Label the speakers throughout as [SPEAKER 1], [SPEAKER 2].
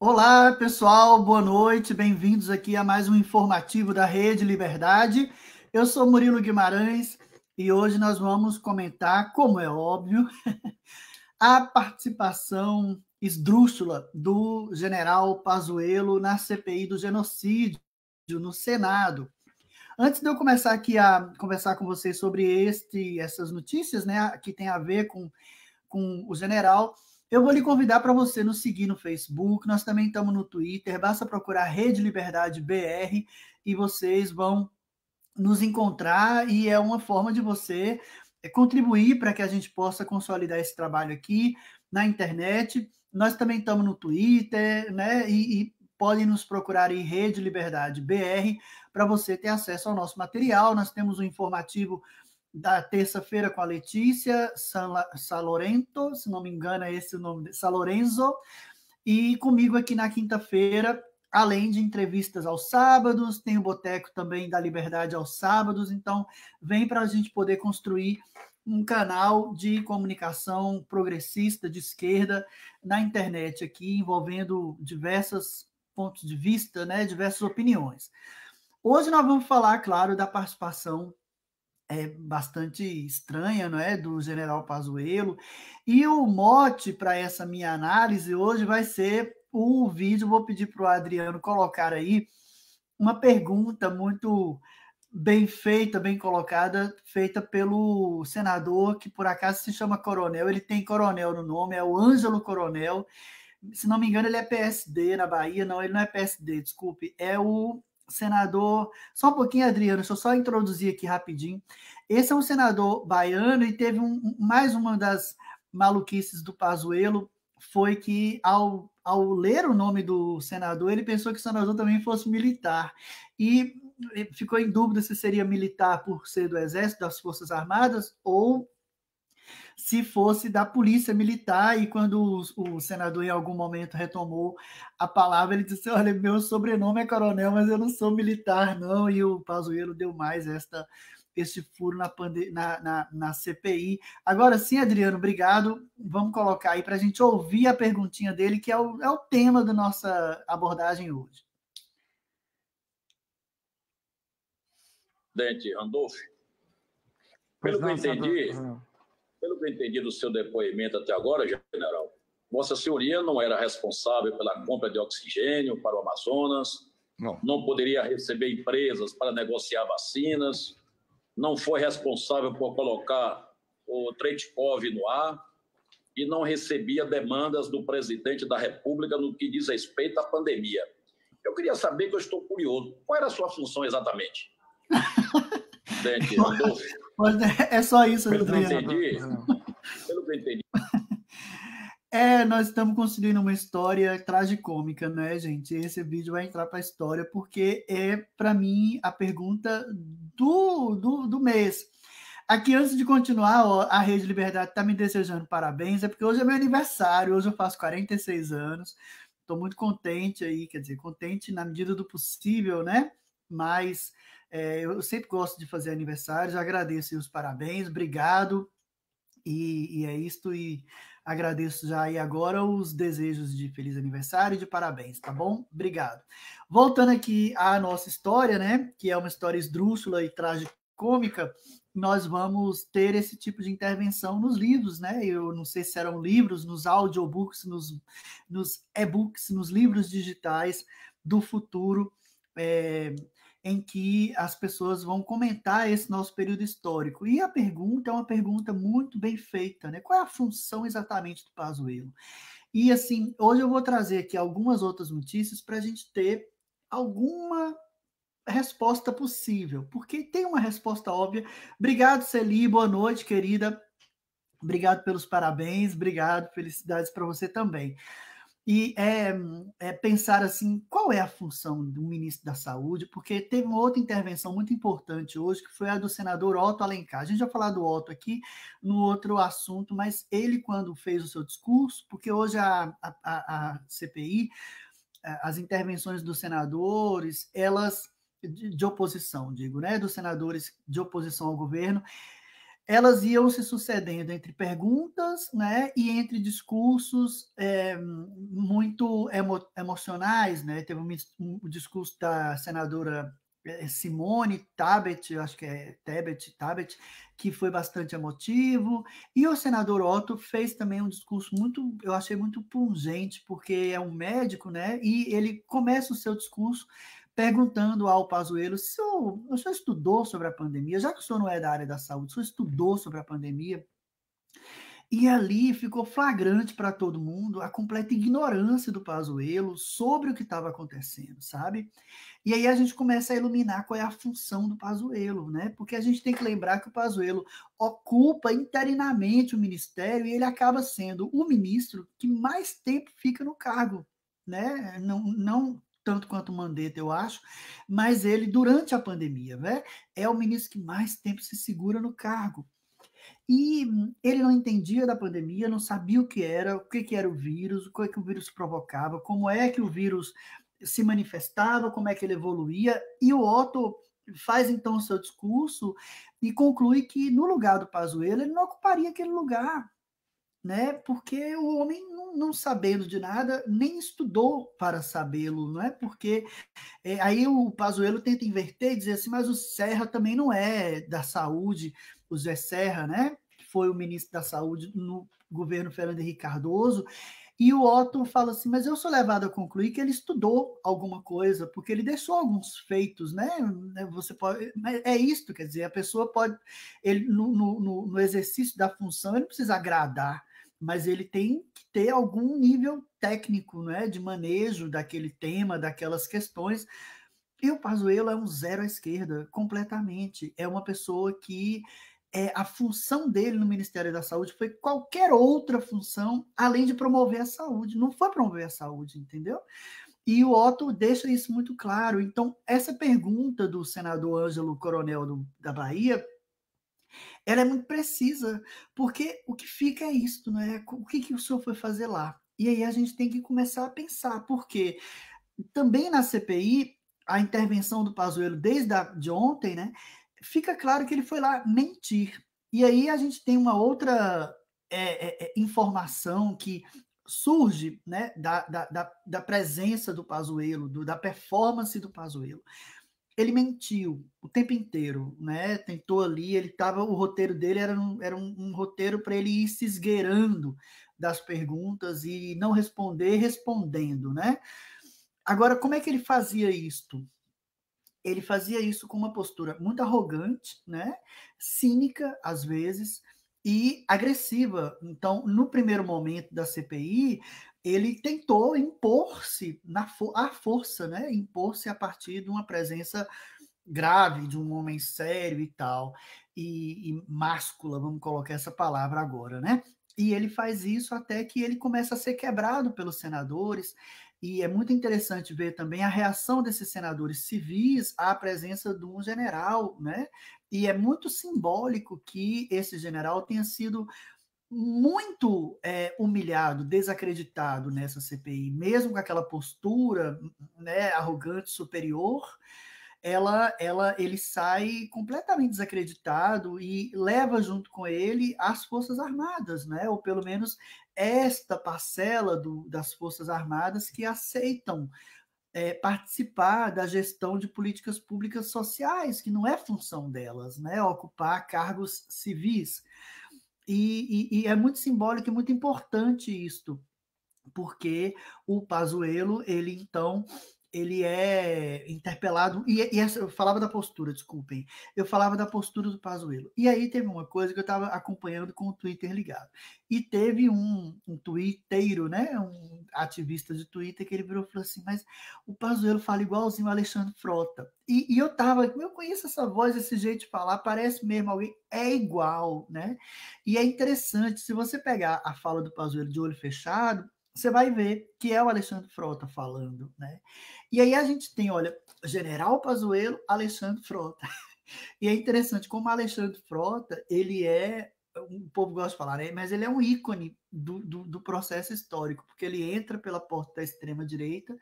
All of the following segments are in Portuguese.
[SPEAKER 1] Olá, pessoal, boa noite, bem-vindos aqui a mais um informativo da Rede Liberdade. Eu sou Murilo Guimarães e hoje nós vamos comentar, como é óbvio, a participação esdrúxula do general Pazuello na CPI do genocídio no Senado. Antes de eu começar aqui a conversar com vocês sobre este, essas notícias, né, que tem a ver com, com o general, eu vou lhe convidar para você nos seguir no Facebook, nós também estamos no Twitter, basta procurar Rede Liberdade BR e vocês vão nos encontrar e é uma forma de você é, contribuir para que a gente possa consolidar esse trabalho aqui na internet. Nós também estamos no Twitter, né? E, e podem nos procurar em Rede Liberdade BR para você ter acesso ao nosso material. Nós temos um informativo da terça-feira com a Letícia San, Salorento, se não me engano é esse o nome, Salorenzo, e comigo aqui na quinta-feira, além de entrevistas aos sábados, tem o Boteco também da Liberdade aos sábados, então vem para a gente poder construir um canal de comunicação progressista de esquerda na internet aqui, envolvendo diversos pontos de vista, né, diversas opiniões. Hoje nós vamos falar, claro, da participação é, bastante estranha, não é, do General Pazuello. E o mote para essa minha análise hoje vai ser o vídeo. Vou pedir para o Adriano colocar aí uma pergunta muito bem feita, bem colocada, feita pelo senador que por acaso se chama Coronel. Ele tem Coronel no nome, é o Ângelo Coronel. Se não me engano, ele é PSD na Bahia. Não, ele não é PSD, desculpe. É o senador. Só um pouquinho, Adriano, deixa eu só introduzir aqui rapidinho. Esse é um senador baiano e teve um, mais uma das maluquices do Pazuelo foi que ao, ao ler o nome do senador, ele pensou que o senador também fosse militar. E ficou em dúvida se seria militar por ser do Exército, das Forças Armadas, ou se fosse da polícia militar. E quando o, o senador, em algum momento, retomou a palavra, ele disse: Olha, meu sobrenome é coronel, mas eu não sou militar, não. E o Pazuello deu mais esta esse furo na, pande na, na, na, CPI. Agora sim, Adriano, obrigado. Vamos colocar aí para a gente ouvir a perguntinha dele, que é o, é o tema da nossa abordagem hoje. Dente, Randolph. Pelo não, que eu entendi, não, não. Pelo que eu entendi do seu depoimento até agora, general, Vossa Senhoria não era responsável pela compra de oxigênio para o Amazonas, não, não poderia receber empresas para negociar vacinas, não foi responsável por colocar o Tretkov no ar e não recebia demandas do presidente da República no que diz respeito à pandemia. Eu queria saber, que eu estou curioso, qual era a sua função exatamente? Presidente Rodolfo. É, é só isso, Pelo Adriano. que entendi. Pelo que entendi. É, nós estamos construindo uma história tragicômica, né, gente? Esse vídeo vai entrar para a história porque é, para mim, a pergunta do, do, do mês. Aqui, antes de continuar, ó, a Rede Liberdade está me desejando parabéns, é porque hoje é meu aniversário, hoje eu faço 46 anos, estou muito contente aí, quer dizer, contente na medida do possível, né? Mas é, eu sempre gosto de fazer aniversários, agradeço os parabéns, obrigado. E, e é isto, e agradeço já e agora os desejos de feliz aniversário e de parabéns, tá bom? Obrigado. Voltando aqui à nossa história, né? Que é uma história esdrúxula e tragicômica, nós vamos ter esse tipo de intervenção nos livros, né? Eu não sei se serão livros, nos audiobooks, nos, nos e-books, nos livros digitais do futuro. É, em que as pessoas vão comentar esse nosso período histórico. E a pergunta é uma pergunta muito bem feita, né? Qual é a função exatamente do Pazuello? E assim, hoje eu vou trazer aqui algumas outras notícias para a gente ter alguma resposta possível, porque tem uma resposta óbvia. Obrigado, Celi, boa noite, querida. Obrigado pelos parabéns, obrigado, felicidades para você também e é, é, pensar assim qual é a função do ministro da Saúde, porque teve uma outra intervenção muito importante hoje, que foi a do senador Otto Alencar. A gente já falou do Otto aqui no outro assunto, mas ele, quando fez o seu discurso, porque hoje a, a, a CPI, as intervenções dos senadores, elas de, de oposição, digo, né, dos senadores de oposição ao governo, elas iam se sucedendo entre perguntas né, e entre discursos é, muito emo emocionais. Né? Teve um, um, discurso da senadora eh, Simone Tabet, acho que é Tebet, Tabet, que foi bastante emotivo. E o senador Otto fez também um discurso muito, eu achei muito pungente, porque é um médico, né? E ele começa o seu discurso perguntando ao Pazuello, o senhor, o senhor estudou sobre a pandemia? Já que o senhor não é da área da saúde, o senhor estudou sobre a pandemia? E ali ficou flagrante para todo mundo a completa ignorância do Pazuello sobre o que estava acontecendo, sabe? E aí a gente começa a iluminar qual é a função do Pazuello, né? Porque a gente tem que lembrar que o Pazuello ocupa interinamente o ministério e ele acaba sendo o ministro que mais tempo fica no cargo, né? Não, não tanto quanto Mandetta, eu acho, mas ele, durante a pandemia, né, é o ministro que mais tempo se segura no cargo. E ele não entendia da pandemia, não sabia o que era, o que, que era o vírus, o que, que o vírus provocava, como é que o vírus se manifestava, como é que ele evoluía, e o Otto faz então o seu discurso e conclui que no lugar do Pazuello ele não ocuparia aquele lugar, né? Porque o homem não, não sabendo de nada, nem estudou para sabê-lo, não é? Porque é, aí o Pazuello tenta inverter e dizer assim, mas o Serra também não é da saúde, o Zé Serra, né? foi o ministro da saúde no governo Fernando Henrique Cardoso, e o Otto fala assim, mas eu sou levado a concluir que ele estudou alguma coisa, porque ele deixou alguns feitos, né? né você pode, é isto, quer dizer, a pessoa pode, ele no, no, no exercício da função, ele não precisa agradar mas ele tem que ter algum nível técnico né, de manejo daquele tema, daquelas questões. E o Pazuello é um zero à esquerda, completamente. É uma pessoa que é, a função dele no Ministério da Saúde foi qualquer outra função além de promover a saúde. Não foi promover a saúde, entendeu? E o Otto deixa isso muito claro. Então, essa pergunta do senador Ângelo Coronel do, da Bahia ela é muito precisa, porque o que fica é isso, não né? é? O que, que o senhor foi fazer lá? E aí a gente tem que começar a pensar, porque também na CPI, a intervenção do Pazuello desde a, de ontem, né? Fica claro que ele foi lá mentir. E aí a gente tem uma outra é, é, é informação que surge né, da, da, da, presença do Pazuello, do, da performance do Pazuello ele mentiu o tempo inteiro, né? Tentou ali, ele tava, o roteiro dele era um, era um, um roteiro para ele ir se esgueirando das perguntas e não responder respondendo, né? Agora, como é que ele fazia isto? Ele fazia isso com uma postura muito arrogante, né? Cínica às vezes e agressiva. Então, no primeiro momento da CPI, ele tentou impor-se na fo à força, né? Impor-se a partir de uma presença grave de um homem sério e tal, e, e máscula, vamos colocar essa palavra agora, né? E ele faz isso até que ele começa a ser quebrado pelos senadores, e é muito interessante ver também a reação desses senadores civis à presença de um general, né? E é muito simbólico que esse general tenha sido muito é, humilhado, desacreditado nessa CPI, mesmo com aquela postura né, arrogante, superior, ela, ela, ele sai completamente desacreditado e leva junto com ele as Forças Armadas, né? ou pelo menos esta parcela do, das Forças Armadas que aceitam é, participar da gestão de políticas públicas sociais, que não é função delas, né? ocupar cargos civis. E, e, e, é muito simbólico e muito importante isto, porque o Pazuello, ele então ele é interpelado. E, e, essa, eu falava da postura, desculpem. Eu falava da postura do Pazuello. E aí teve uma coisa que eu estava acompanhando com o Twitter ligado. E teve um, um twitteiro, né? Um ativista de Twitter que ele virou e falou assim: Mas o Pazuello fala igualzinho o Alexandre Frota. E, e eu tava, eu conheço essa voz, esse jeito de falar, parece mesmo alguém, é igual, né? E é interessante, se você pegar a fala do Pazuello de olho fechado, você vai ver que é o Alexandre Frota falando, né? E aí a gente tem, olha, General Pazuello, Alexandre Frota. E é interessante como Alexandre Frota, ele é, o povo gosta de falar, né? mas ele é um ícone do, do, do processo histórico, porque ele entra pela porta da extrema-direita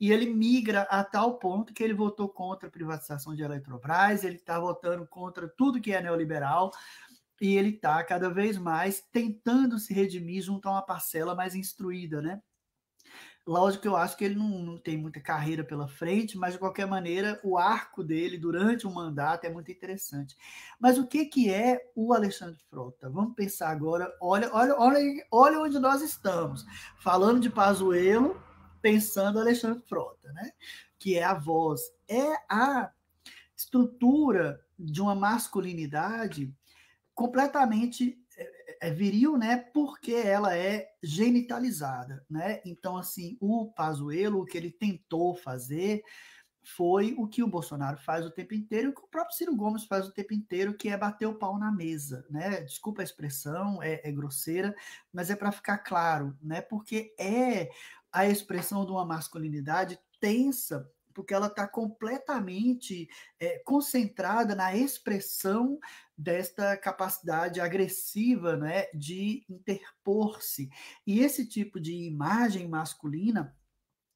[SPEAKER 1] e ele migra a tal ponto que ele votou contra a privatização de Eletrobras, ele está votando contra tudo que é neoliberal, e ele está cada vez mais tentando se redimir junto a uma parcela mais instruída, né? Lógico que eu acho que ele não, não tem muita carreira pela frente, mas de qualquer maneira o arco dele durante o mandato é muito interessante. Mas o que, que é o Alexandre Frota? Vamos pensar agora, olha, olha, olha, olha onde nós estamos. Falando de Pazuello, pensando Alexandre Frota, né? Que é a voz, é a estrutura de uma masculinidade completamente é, é, é viril, né? Porque ela é genitalizada, né? Então, assim, o Pazuello, o que ele tentou fazer foi o que o Bolsonaro faz o tempo inteiro, o que o próprio Ciro Gomes faz o tempo inteiro, que é bater o pau na mesa, né? Desculpa a expressão, é, é grosseira, mas é para ficar claro, né? Porque é a expressão de uma masculinidade tensa porque ela está completamente é, concentrada na expressão desta capacidade agressiva né, de interpor-se. E esse tipo de imagem masculina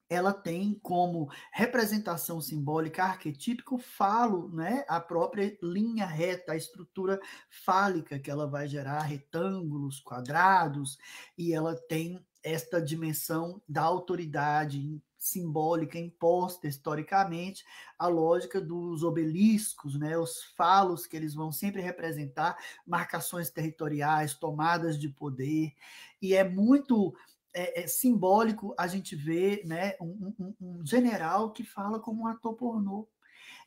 [SPEAKER 1] ela tem como representação simbólica arquetípica o falo, né? a própria linha reta, a estrutura fálica que ela vai gerar, retângulos, quadrados, e ela tem esta dimensão da autoridade simbólica imposta historicamente, a lógica dos obeliscos, né, os falos que eles vão sempre representar, marcações territoriais, tomadas de poder, e é muito é, é simbólico a gente ver né, um, um, um general que fala como um ator pornô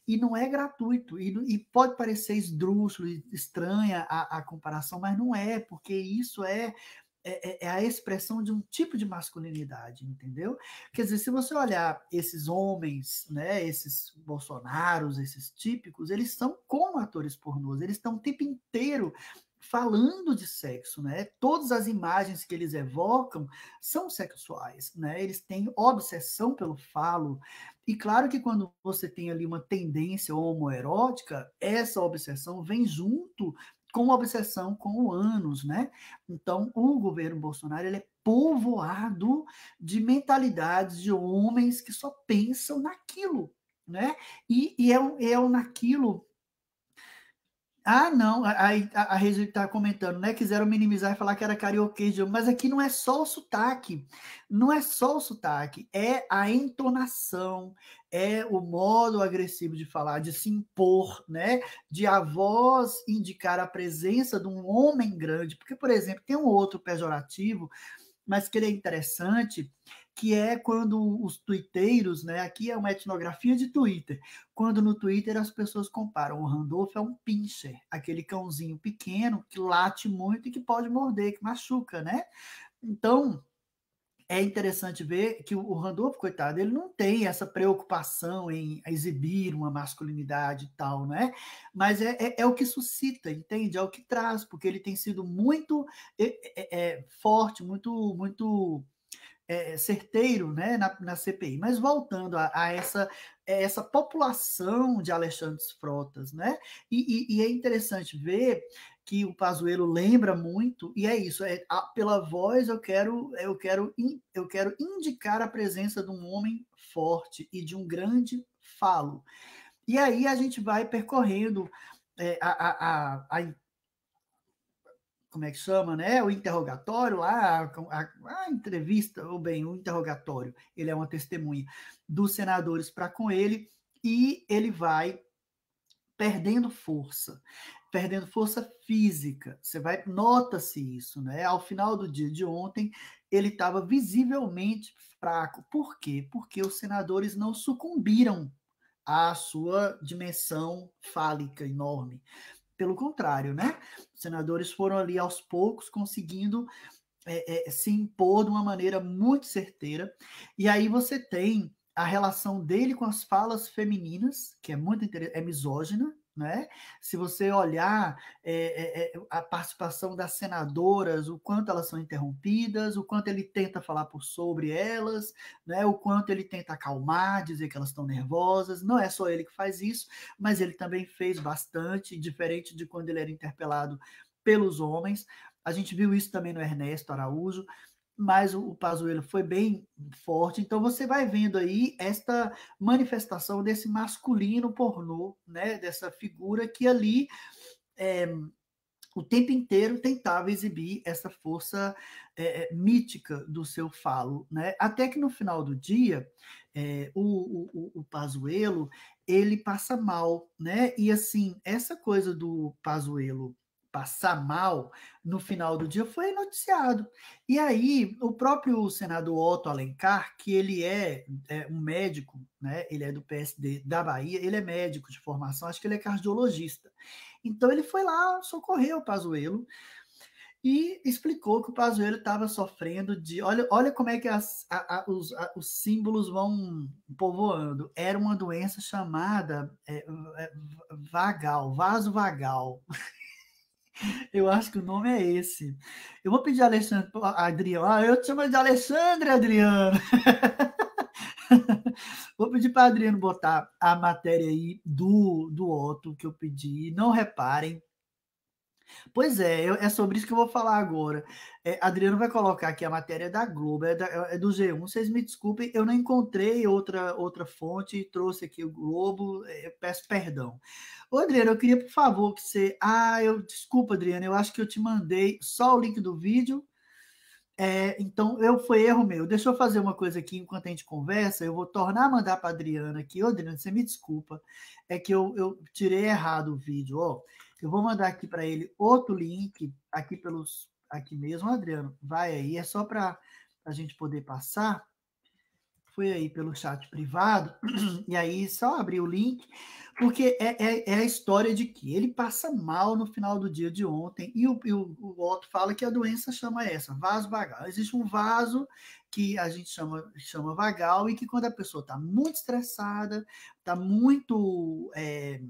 [SPEAKER 1] e não é gratuito. E, e pode parecer esdrúxulo, estranha a, a, comparação, mas não é, porque isso é é, é, é, a expressão de um tipo de masculinidade, entendeu? Quer dizer, se você olhar esses homens, né, esses bolsonaros, esses típicos, eles são como atores pornôs, eles estão o tempo inteiro falando de sexo, né? Todas as imagens que eles evocam são sexuais, né? Eles têm obsessão pelo falo. E claro que quando você tem ali uma tendência homoerótica, essa obsessão vem junto com obsessão com o ânus, né? Então, o governo Bolsonaro ele é povoado de mentalidades de homens que só pensam naquilo, né? E, e é, é naquilo ah, não, aí a, a está comentando, né? Quiseram minimizar e falar que era carioquês, mas aqui não é só o sotaque, não é só o sotaque, é a entonação, é o modo agressivo de falar, de se impor, né? De a voz indicar a presença de um homem grande, porque, por exemplo, tem um outro pejorativo, mas que ele é interessante, que é quando os twitteiros, né? Aqui é uma etnografia de Twitter. Quando no Twitter as pessoas comparam, o Randolph é um pincher, aquele cãozinho pequeno que late muito e que pode morder, que machuca, né? Então, é interessante ver que o Randolph, coitado, ele não tem essa preocupação em exibir uma masculinidade e tal, né? Mas é, é, é, o que suscita, entende? É o que traz, porque ele tem sido muito é, é, é forte, muito, muito é, é, certeiro né, na, na, CPI. Mas voltando a, a essa, é, essa população de Alexandre Frotas, né? E, e, e, é interessante ver que o Pazuello lembra muito, e é isso, é, a, pela voz eu quero, eu, quero in, eu quero indicar a presença de um homem forte e de um grande falo. E aí a gente vai percorrendo é, a, a, a, como é que chama, né? O interrogatório lá, a, a, a, entrevista, ou bem, o interrogatório, ele é uma testemunha dos senadores para com ele, e ele vai perdendo força, perdendo força física. Você vai, nota-se isso, né? Ao final do dia de ontem, ele estava visivelmente fraco. Por quê? Porque os senadores não sucumbiram à sua dimensão fálica enorme. Pelo contrário, né? Os senadores foram ali aos poucos conseguindo é, é, se impor de uma maneira muito certeira. E aí você tem a relação dele com as falas femininas, que é muito é misógina, né? Se você olhar é, é, a participação das senadoras, o quanto elas são interrompidas, o quanto ele tenta falar por sobre elas, né? o quanto ele tenta acalmar, dizer que elas estão nervosas, não é só ele que faz isso, mas ele também fez bastante, diferente de quando ele era interpelado pelos homens. A gente viu isso também no Ernesto Araújo mas o, pazuelo Pazuello foi bem forte. Então você vai vendo aí esta manifestação desse masculino pornô, né? Dessa figura que ali é, o tempo inteiro tentava exibir essa força é, mítica do seu falo, né? Até que no final do dia é, o, o, o Pazuello ele passa mal, né? E assim essa coisa do Pazuello passar mal, no final do dia foi noticiado. E aí, o próprio senador Otto Alencar, que ele é, é, um médico, né? ele é do PSD da Bahia, ele é médico de formação, acho que ele é cardiologista. Então, ele foi lá, socorreu o Pazuello, e explicou que o Pazuello estava sofrendo de. Olha, olha como é que as, a, a, os, a, os, símbolos vão povoando. Era uma doença chamada é, é, vagal, vaso vagal. Eu acho que o nome é esse. Eu vou pedir a Alexandre, Adriano. Ah, eu te chamo de Alexandre Adriano. vou pedir para Adriano botar a matéria aí do, do Otto que eu pedi. Não reparem, Pois é, é sobre isso que eu vou falar agora. É, Adriano vai colocar aqui a matéria da Globo, é, da, é, do G1. Vocês me desculpem, eu não encontrei outra, outra fonte, trouxe aqui o Globo, é, peço perdão. Ô, Adriano, eu queria, por favor, que você. Ah, eu desculpa, Adriano, eu acho que eu te mandei só o link do vídeo. É, então, eu foi erro meu. Deixa eu fazer uma coisa aqui enquanto a gente conversa. Eu vou tornar a mandar para Adriana aqui. Ô, Adriana, você me desculpa. É que eu, eu tirei errado o vídeo. Ó. Eu vou mandar aqui para ele outro link aqui pelos aqui mesmo, Adriano. Vai aí, é só para a gente poder passar. Foi aí pelo chat privado, e aí só abrir o link, porque é, é, é, a história de que ele passa mal no final do dia de ontem, e o, e o, o Otto fala que a doença chama essa, vaso vagal. Existe um vaso que a gente chama, chama vagal, e que quando a pessoa está muito estressada, está muito. É,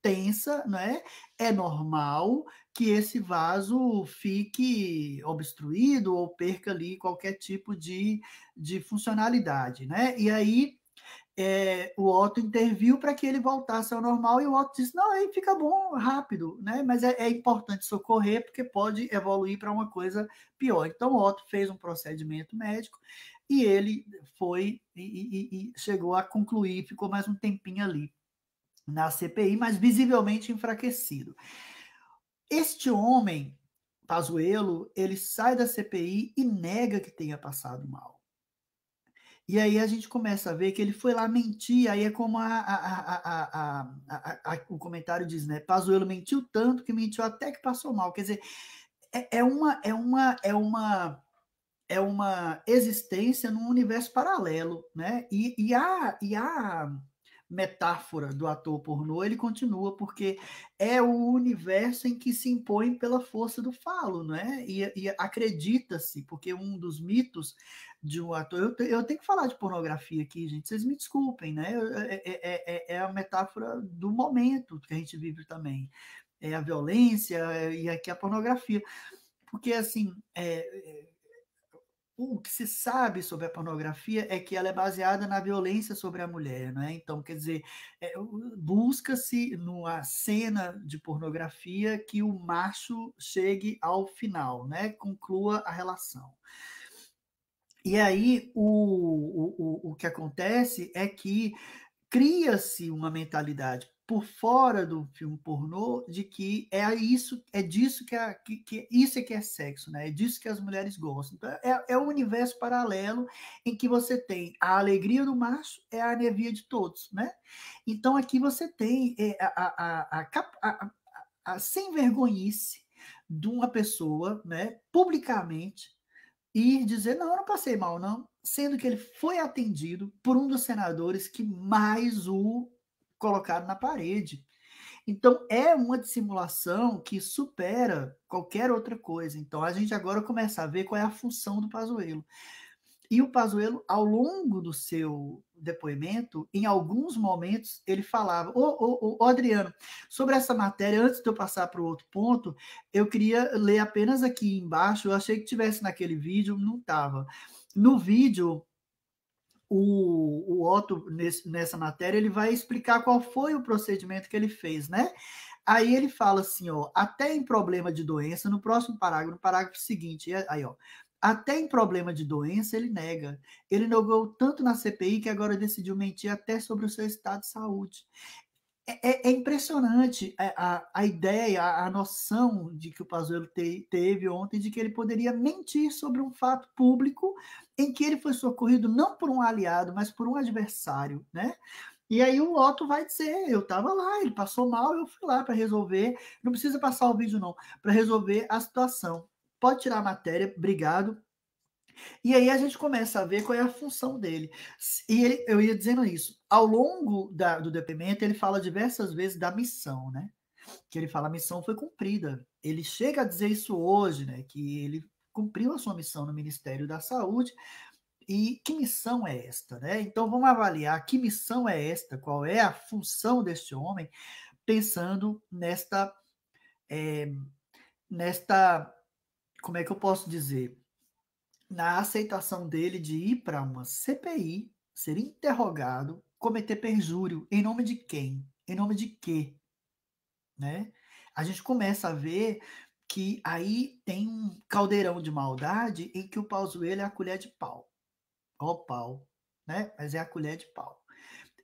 [SPEAKER 1] tensa, né? É normal que esse vaso fique obstruído ou perca ali qualquer tipo de, de funcionalidade, né? E aí é, o Otto interviu para que ele voltasse ao normal e o Otto disse: não, aí fica bom rápido, né? Mas é, é importante socorrer porque pode evoluir para uma coisa pior. Então o Otto fez um procedimento médico e ele foi e, e, e chegou a concluir, ficou mais um tempinho ali na CPI, mas visivelmente enfraquecido. Este homem, Pazuello, ele sai da CPI e nega que tenha passado mal. E aí a gente começa a ver que ele foi lá mentir, aí é como a, a, a, o comentário diz, né? Pazuello mentiu tanto que mentiu até que passou mal. Quer dizer, é, é uma é uma é uma é uma existência num universo paralelo, né? E, e a, e a metáfora do ator pornô, ele continua, porque é o universo em que se impõe pela força do falo, não é? E, e acredita-se, porque um dos mitos de um ator. Eu, eu, tenho que falar de pornografia aqui, gente, vocês me desculpem, né? É é, é, é, é a metáfora do momento que a gente vive também. É a violência e aqui a pornografia. Porque, assim, é, o que se sabe sobre a pornografia é que ela é baseada na violência sobre a mulher, né? Então, quer dizer, é, busca-se numa cena de pornografia que o macho chegue ao final, né? Conclua a relação. E aí o, o, o que acontece é que cria-se uma mentalidade por fora do filme pornô de que é isso é disso que, é, que, que, isso é que é sexo né é disso que as mulheres gostam então, é, é um universo paralelo em que você tem a alegria do macho é a anemia de todos né então aqui você tem é, a, a, a, a sem vergonhice de uma pessoa né publicamente ir dizer não eu não passei mal não sendo que ele foi atendido por um dos senadores que mais o colocado na parede. Então, é uma dissimulação que supera qualquer outra coisa. Então, a gente agora começa a ver qual é a função do Pazuello. E o Pazuello, ao longo do seu depoimento, em alguns momentos, ele falava: Ô, oh, oh, oh, Adriano, sobre essa matéria, antes de eu passar para o outro ponto, eu queria ler apenas aqui embaixo. Eu achei que tivesse naquele vídeo, não estava. No vídeo, o, o Otto, nesse, nessa matéria, ele vai explicar qual foi o procedimento que ele fez, né? Aí ele fala assim, ó, até em problema de doença, no próximo parágrafo, no parágrafo seguinte, aí, ó, até em problema de doença ele nega. Ele negou tanto na CPI que agora decidiu mentir até sobre o seu estado de saúde. É, é, é, impressionante é, a, a, ideia, a, a, noção de que o Pazuello te, teve ontem de que ele poderia mentir sobre um fato público em que ele foi socorrido não por um aliado, mas por um adversário, né? E aí o Otto vai dizer, eu estava lá, ele passou mal, eu fui lá para resolver, não precisa passar o vídeo não, para resolver a situação. Pode tirar a matéria, obrigado. E aí a gente começa a ver qual é a função dele. E ele, eu ia dizendo isso. Ao longo da, do depoimento, ele fala diversas vezes da missão, né? Que ele fala, a missão foi cumprida. Ele chega a dizer isso hoje, né? Que ele cumpriu a sua missão no Ministério da Saúde. E que missão é esta, né? Então vamos avaliar que missão é esta, qual é a função deste homem, pensando nesta. É, nesta. Como é que eu posso dizer? na aceitação dele de ir para uma CPI, ser interrogado, cometer perjúrio. Em nome de quem? Em nome de quê? Né? A gente começa a ver que aí tem um caldeirão de maldade em que o pauzoelho é a colher de pau. Ó, pau, né? Mas é a colher de pau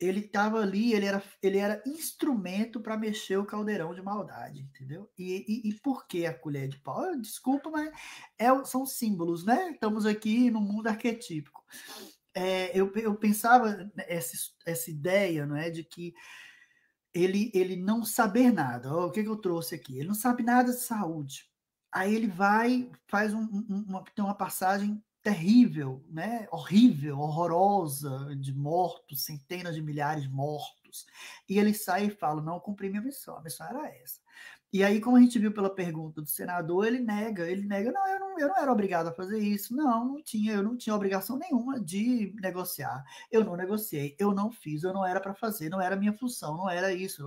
[SPEAKER 1] ele estava ali, ele era, ele era instrumento para mexer o caldeirão de maldade, entendeu? E, e, e, por que a colher de pau? Desculpa, mas é, são símbolos, né? Estamos aqui no mundo arquetípico. É, eu, eu pensava essa, essa ideia, não é, de que ele, ele não saber nada. Oh, o que, que eu trouxe aqui? Ele não sabe nada de saúde. Aí ele vai, faz um, uma, tem uma passagem terrível, né? horrível, horrorosa, de mortos, centenas de milhares mortos. E ele sai e fala: não cumpri minha missão, a missão era essa. E aí, como a gente viu pela pergunta do senador, ele nega, ele nega, não, eu não, eu não era obrigado a fazer isso, não, não tinha, eu não tinha obrigação nenhuma de negociar, eu não negociei, eu não fiz, eu não era para fazer, não era minha função, não era isso,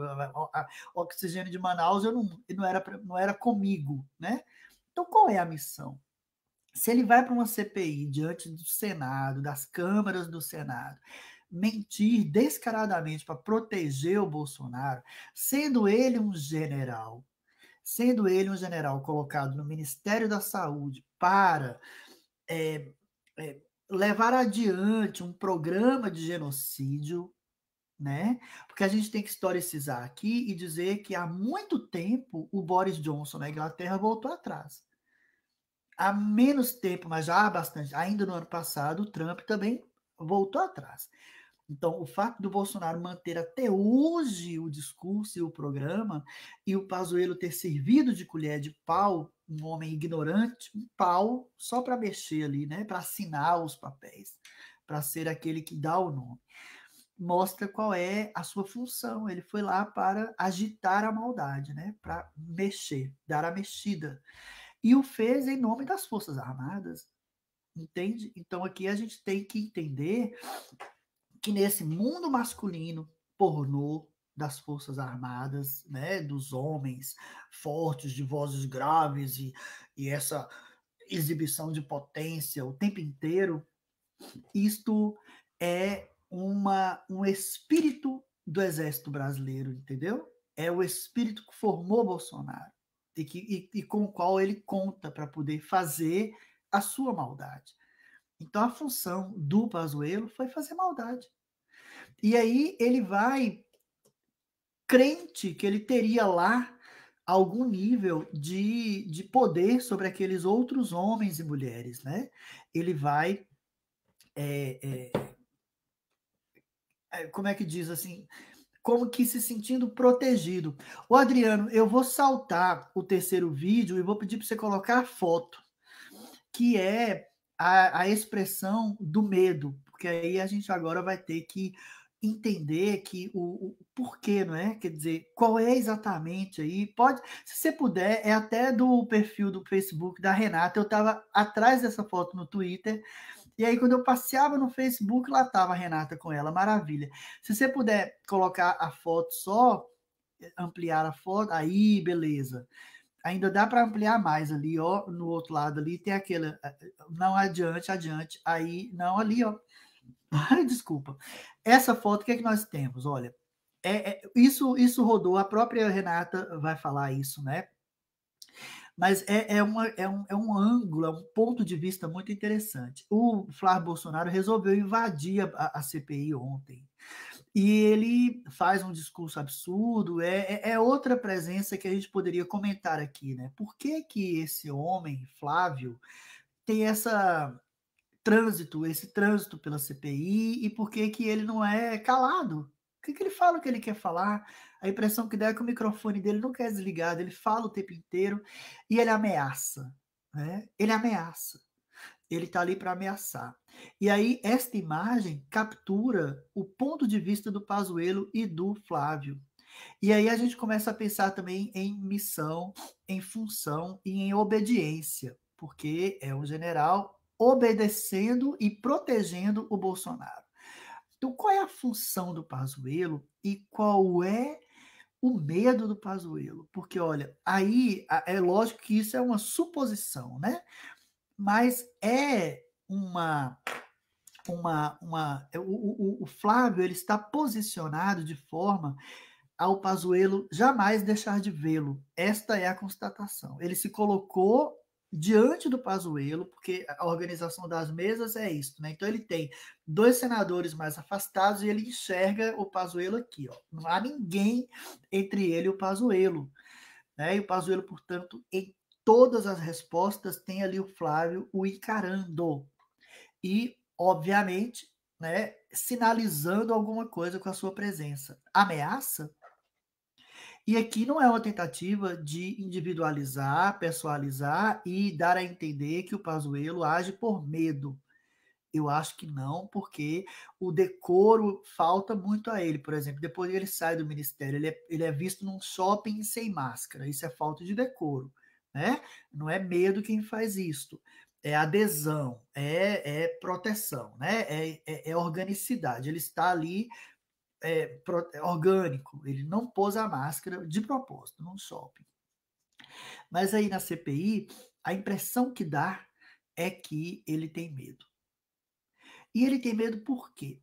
[SPEAKER 1] o oxigênio de Manaus eu não, não, era, pra, não era comigo, né? Então, qual é a missão? Se ele vai para uma CPI diante do Senado, das câmaras do Senado, mentir descaradamente para proteger o Bolsonaro, sendo ele um general, sendo ele um general colocado no Ministério da Saúde para é, é, levar adiante um programa de genocídio, né? Porque a gente tem que historicizar aqui e dizer que há muito tempo o Boris Johnson na Inglaterra voltou atrás há menos tempo, mas já há bastante, ainda no ano passado, o Trump também voltou atrás. Então, o fato do Bolsonaro manter até hoje o discurso e o programa, e o Pazuello ter servido de colher de pau, um homem ignorante, um pau só para mexer ali, né, para assinar os papéis, para ser aquele que dá o nome. Mostra qual é a sua função. Ele foi lá para agitar a maldade, né, para mexer, dar a mexida e o fez em nome das Forças Armadas. Entende? Então aqui a gente tem que entender que nesse mundo masculino, pornô, das forças armadas, né, dos homens fortes, de vozes graves e, e essa exibição de potência o tempo inteiro, isto é uma, um espírito do exército brasileiro, entendeu? É o espírito que formou Bolsonaro e, que, e, e com o qual ele conta para poder fazer a sua maldade. Então a função do Pazuello foi fazer maldade. E aí ele vai crente que ele teria lá algum nível de, de poder sobre aqueles outros homens e mulheres, né? Ele vai é, é, como é que diz assim? como que se sentindo protegido. O Adriano, eu vou saltar o terceiro vídeo e vou pedir para você colocar a foto, que é a, a expressão do medo, porque aí a gente agora vai ter que entender que o, o, porquê, não é? Quer dizer, qual é exatamente aí? Pode, se você puder, é até do perfil do Facebook da Renata. Eu estava atrás dessa foto no Twitter e aí, quando eu passeava no Facebook, lá estava a Renata com ela, maravilha. Se você puder colocar a foto só, ampliar a foto, aí, beleza. Ainda dá para ampliar mais ali, ó, no outro lado ali tem aquela, eh, eh, não adiante, adiante, aí, não ali, ó. Desculpa. Essa foto, o que é que nós temos? Olha, é, é, isso, isso rodou, a própria Renata vai falar isso, né? Mas é, é, uma, é, um, é um ângulo, é um ponto de vista muito interessante. O Flávio Bolsonaro resolveu invadir a, a CPI ontem. E ele faz um discurso absurdo, é, é, é outra presença que a gente poderia comentar aqui, né? Por que, que esse homem, Flávio, tem essa trânsito, esse trânsito pela CPI e por que que ele não é calado? O que, que ele fala que ele quer falar? A impressão que dá é que o microfone dele não quer desligado, ele fala o tempo inteiro e ele ameaça. Né? Ele ameaça. Ele está ali para ameaçar. E aí, esta imagem captura o ponto de vista do Pazuello e do Flávio. E aí a gente começa a pensar também em missão, em função e em obediência, porque é um general obedecendo e protegendo o Bolsonaro. Então, qual é a função do Pazuello e qual é o medo do Pazuello, porque olha, aí é lógico que isso é uma suposição, né? Mas é uma uma uma é, o, o, o Flávio ele está posicionado de forma ao Pazuello jamais deixar de vê-lo. Esta é a constatação. Ele se colocou diante do Pazuello, porque a organização das mesas é isso, né? Então ele tem dois senadores mais afastados e ele enxerga o Pazuello aqui, ó. Não há ninguém entre ele e o Pazuello, né? E o Pazuello, portanto, em todas as respostas tem ali o Flávio o encarando. E, obviamente, né, sinalizando alguma coisa com a sua presença. Ameaça? E aqui não é uma tentativa de individualizar, pessoalizar e dar a entender que o Pazuello age por medo. Eu acho que não, porque o decoro falta muito a ele. Por exemplo, depois que ele sai do ministério, ele é, ele é visto num shopping sem máscara. Isso é falta de decoro, né? Não é medo quem faz isto é adesão, é, é proteção, né? É, é, é, organicidade. Ele está ali é, é, orgânico, ele não pôs a máscara de propósito num shopping. Mas aí na CPI, a impressão que dá é que ele tem medo. E ele tem medo por quê?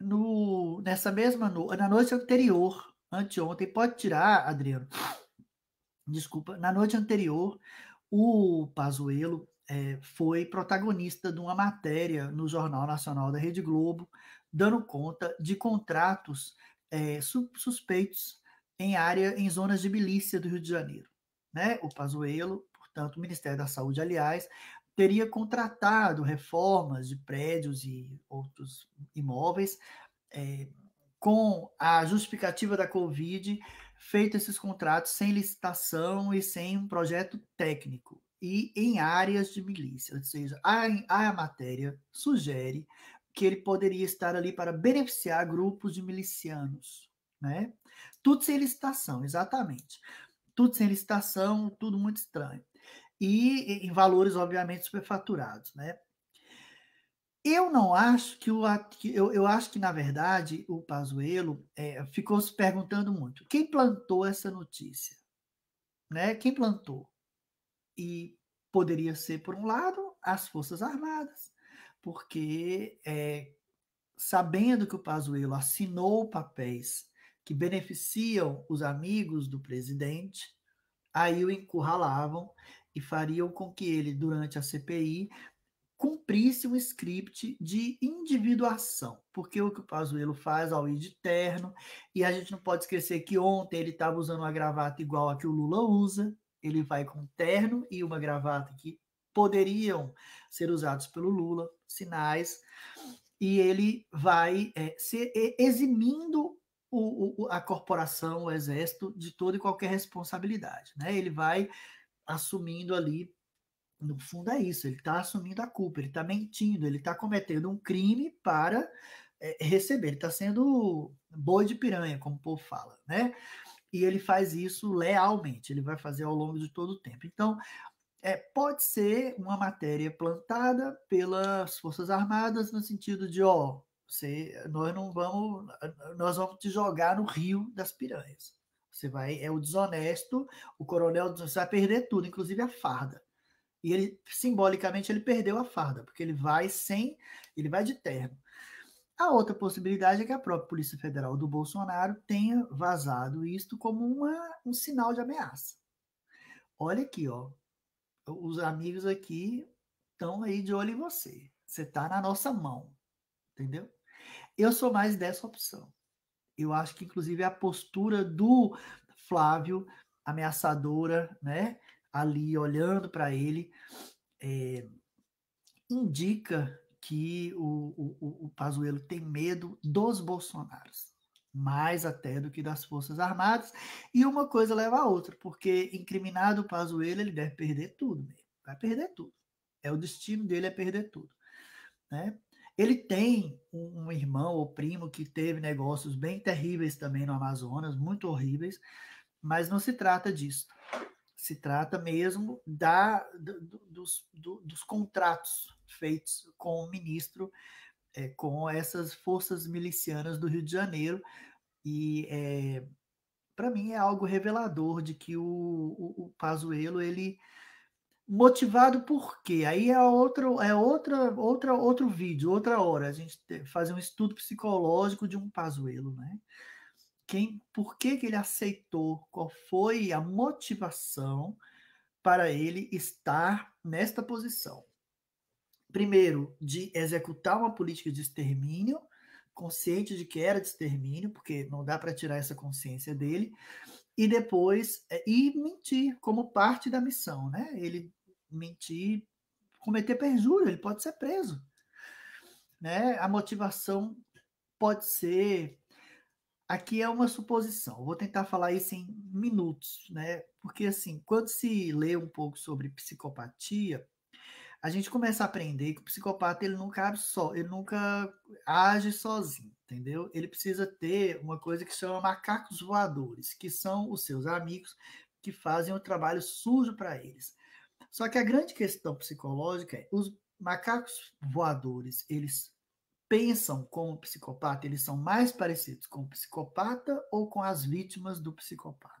[SPEAKER 1] No, nessa mesma no, na noite anterior, anteontem, pode tirar, Adriano, desculpa, na noite anterior, o Pazuello é, foi protagonista de uma matéria no Jornal Nacional da Rede Globo dando conta de contratos é, suspeitos em área, em zonas de milícia do Rio de Janeiro. Né? O Pazuello, portanto, o Ministério da Saúde, aliás, teria contratado reformas de prédios e outros imóveis é, com a justificativa da Covid, feito esses contratos sem licitação e sem um projeto técnico e em áreas de milícia, ou seja, a, a matéria sugere que ele poderia estar ali para beneficiar grupos de milicianos, né? Tudo sem licitação, exatamente. Tudo sem licitação, tudo muito estranho. E em valores, obviamente, superfaturados, né? Eu não acho que o. Eu, eu acho que, na verdade, o Pazuello é, ficou se perguntando muito. Quem plantou essa notícia? Né? Quem plantou? E poderia ser, por um lado, as Forças Armadas, porque é, sabendo que o Pazuello assinou papéis que beneficiam os amigos do presidente, aí o encurralavam e fariam com que ele, durante a CPI, cumprisse um script de individuação, porque o que o Pazuello faz ao ir de terno, e a gente não pode esquecer que ontem ele estava usando uma gravata igual a que o Lula usa, ele vai com terno e uma gravata que poderiam ser usados pelo Lula, sinais, e ele vai é, se eximindo o, o, a corporação, o exército, de toda e qualquer responsabilidade. Né? Ele vai assumindo ali, no fundo é isso, ele está assumindo a culpa, ele está mentindo, ele está cometendo um crime para é, receber, ele está sendo boi de piranha, como o povo fala, né? E ele faz isso lealmente, ele vai fazer ao longo de todo o tempo. Então, é, pode ser uma matéria plantada pelas Forças Armadas no sentido de, ó, você, nós não vamos, nós vamos te jogar no rio das piranhas. Você vai, é o desonesto, o coronel vai perder tudo, inclusive a farda. E ele, simbolicamente, ele perdeu a farda, porque ele vai sem, ele vai de terno. A outra possibilidade é que a própria Polícia Federal do Bolsonaro tenha vazado isto como uma, um sinal de ameaça. Olha aqui, ó, os amigos aqui estão aí de olho em você. Você está na nossa mão, entendeu? Eu sou mais dessa opção. Eu acho que, inclusive, a postura do Flávio, ameaçadora, né? Ali olhando para ele, é, indica que o, o, o Pazuello tem medo dos Bolsonaros mais até do que das Forças Armadas, e uma coisa leva a outra, porque incriminado o Pazuello, ele deve perder tudo mesmo, vai perder tudo. É o destino dele é perder tudo, né? Ele tem um irmão ou primo que teve negócios bem terríveis também no Amazonas, muito horríveis, mas não se trata disso. Se trata mesmo da, do, dos, do, dos contratos feitos com o ministro é, com essas forças milicianas do Rio de Janeiro. E é, eh, para mim é algo revelador de que o, o, o Pazuello, ele motivado por quê? Aí é outro é outra outra outro vídeo, outra hora a gente fazer um estudo psicológico de um Pazuello, né? Quem, por que, que ele aceitou? Qual foi a motivação para ele estar nesta posição? primeiro, de executar uma política de extermínio, consciente de que era de extermínio, porque não dá para tirar essa consciência dele, e depois, é, e mentir como parte da missão, né? Ele mentir, cometer perjúrio, ele pode ser preso. Né? A motivação pode ser. Aqui é uma suposição, vou tentar falar isso em minutos, né? Porque, assim, quando se lê um pouco sobre psicopatia, a gente começa a aprender que o psicopata ele nunca abre só, ele nunca age sozinho, entendeu? Ele precisa ter uma coisa que chama macacos voadores, que são os seus amigos que fazem o trabalho sujo para eles. Só que a grande questão psicológica é os macacos voadores, eles pensam como psicopata, eles são mais parecidos com o psicopata ou com as vítimas do psicopata.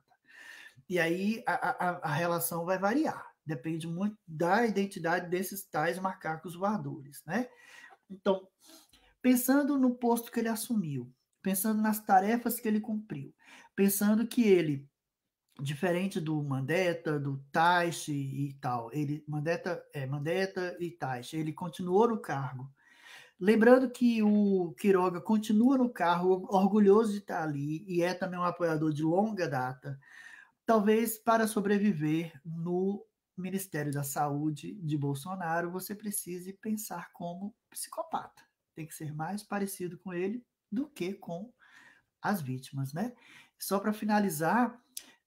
[SPEAKER 1] E aí a, a, a relação vai variar. Depende muito da identidade desses tais macacos voadores, né? Então, pensando no posto que ele assumiu, pensando nas tarefas que ele cumpriu, pensando que ele, diferente do Mandetta, do Taish e tal, ele Mandetta, é, Mandetta e Taish, ele continuou no cargo. Lembrando que o Quiroga continua no cargo, orgulhoso de estar ali e é também um apoiador de longa data, talvez para sobreviver no Ministério da Saúde de Bolsonaro, você precise pensar como psicopata. Tem que ser mais parecido com ele do que com as vítimas, né? Só para finalizar,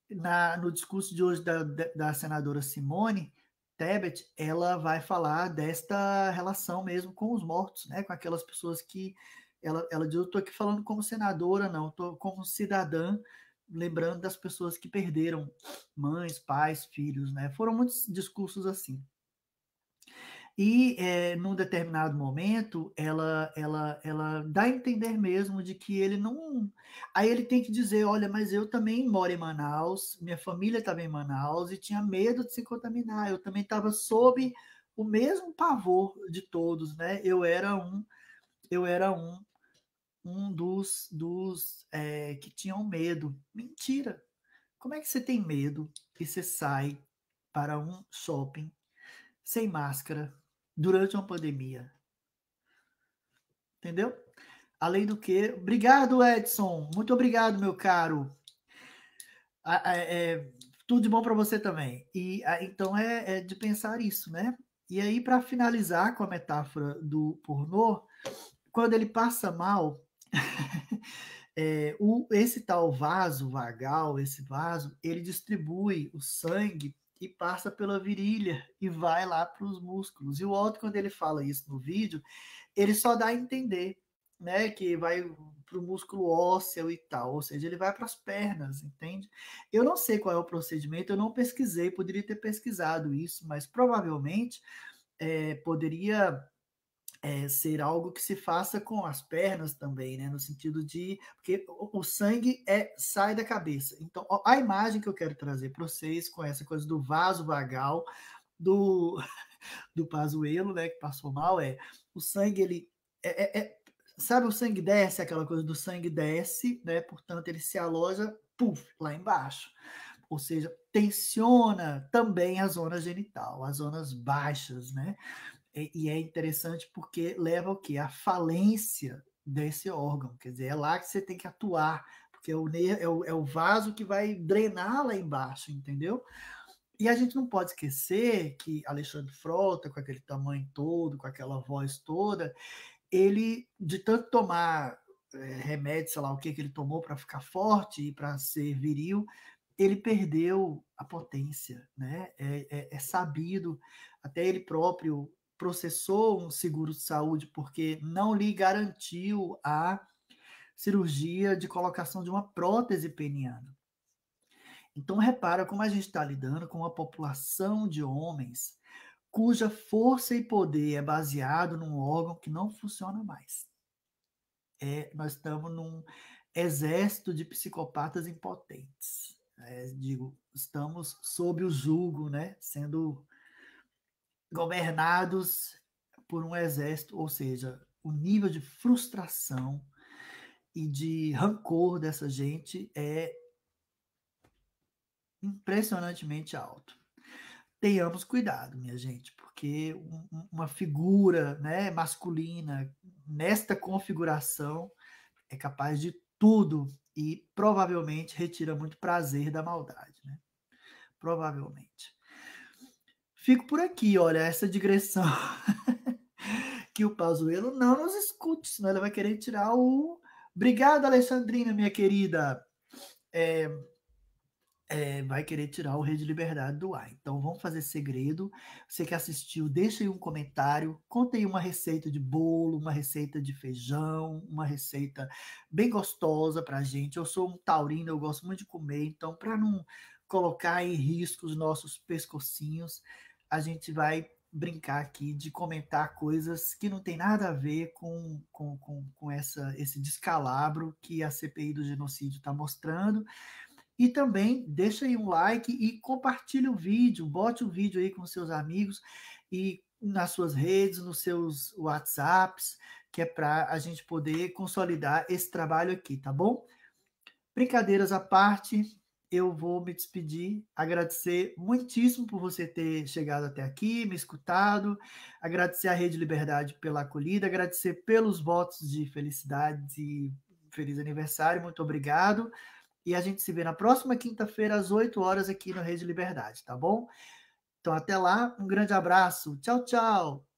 [SPEAKER 1] na, no discurso de hoje da, da senadora Simone Tebet, ela vai falar desta relação mesmo com os mortos, né? Com aquelas pessoas que ela, ela diz, eu estou aqui falando como senadora, não, estou como cidadã lembrando das pessoas que perderam mães, pais, filhos, né? Foram muitos discursos assim. E é, num determinado momento, ela, ela, ela dá a entender mesmo de que ele não. Aí ele tem que dizer: olha, mas eu também moro em Manaus, minha família estava em Manaus e tinha medo de se contaminar. Eu também estava sob o mesmo pavor de todos, né? Eu era um, eu era um um dos, dos é, que tinham medo. Mentira! Como é que você tem medo e você sai para um shopping sem máscara durante uma pandemia? Entendeu? Além do que, obrigado, Edson. Muito obrigado, meu caro. É, é, tudo de bom para você também. E então é, é de pensar isso, né? E aí, para finalizar com a metáfora do pornô, quando ele passa mal, é, o, esse tal vaso vagal, esse vaso, ele distribui o sangue e passa pela virilha e vai lá para os músculos. E o Walt, quando ele fala isso no vídeo, ele só dá a entender né, que vai para o músculo ósseo e tal, ou seja, ele vai para as pernas, entende? Eu não sei qual é o procedimento, eu não pesquisei, poderia ter pesquisado isso, mas provavelmente é, poderia é, ser algo que se faça com as pernas também, né? No sentido de. Porque o, sangue é sai da cabeça. Então, a imagem que eu quero trazer para vocês com essa coisa do vaso vagal, do, do Pazuelo, né? Que passou mal, é. O sangue, ele. É, é, é, sabe, o sangue desce, aquela coisa do sangue desce, né? Portanto, ele se aloja, puf, lá embaixo ou seja, tensiona também a zona genital, as zonas baixas, né? E, é interessante porque leva o que A falência desse órgão. Quer dizer, é lá que você tem que atuar, porque é o, é o, é o vaso que vai drenar lá embaixo, entendeu? E a gente não pode esquecer que Alexandre Frota, com aquele tamanho todo, com aquela voz toda, ele, de tanto tomar é, remédio, sei lá o que, que ele tomou para ficar forte e para ser viril, ele perdeu a potência, né? É, é, é, sabido, até ele próprio processou um seguro de saúde porque não lhe garantiu a cirurgia de colocação de uma prótese peniana. Então, repara como a gente está lidando com uma população de homens cuja força e poder é baseado num órgão que não funciona mais. É, nós estamos num exército de psicopatas impotentes. É, digo, estamos sob o julgo, né, sendo governados por um exército, ou seja, o nível de frustração e de rancor dessa gente é impressionantemente alto. Tenhamos cuidado, minha gente, porque uma figura né, masculina nesta configuração é capaz de tudo e provavelmente retira muito prazer da maldade. Né? Provavelmente. Fico por aqui, olha, essa digressão. que o Pazuelo não nos escute, senão ela vai querer tirar o. Obrigado, Alexandrina, minha querida. É, é, vai querer tirar o Rede Liberdade do ar. Então vamos fazer segredo. Você que assistiu, deixa aí um comentário, conta aí uma receita de bolo, uma receita de feijão, uma receita bem gostosa pra gente. Eu sou um taurino, eu gosto muito de comer, então para não colocar em risco os nossos pescocinhos, a gente vai brincar aqui de comentar coisas que não tem nada a ver com, com, com, com essa, esse descalabro que a CPI do genocídio está mostrando. E também deixa aí um like e compartilhe o vídeo, bote o vídeo aí com seus amigos e nas suas redes, nos seus WhatsApps, que é para a gente poder consolidar esse trabalho aqui, tá bom? Brincadeiras à parte, eu vou me despedir, agradecer muitíssimo por você ter chegado até aqui, me escutado, agradecer à Rede Liberdade pela acolhida, agradecer pelos votos de felicidade e feliz aniversário, muito obrigado. E a gente se vê na próxima quinta-feira, às 8 horas, aqui no Rede Liberdade, tá bom? Então, até lá, um grande abraço, tchau, tchau!